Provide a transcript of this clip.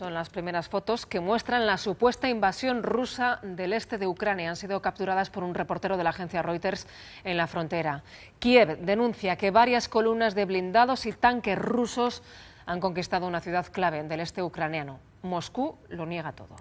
Son las primeras fotos que muestran la supuesta invasión rusa del este de Ucrania. Han sido capturadas por un reportero de la agencia Reuters en la frontera. Kiev denuncia que varias columnas de blindados y tanques rusos han conquistado una ciudad clave del este ucraniano. Moscú lo niega todo.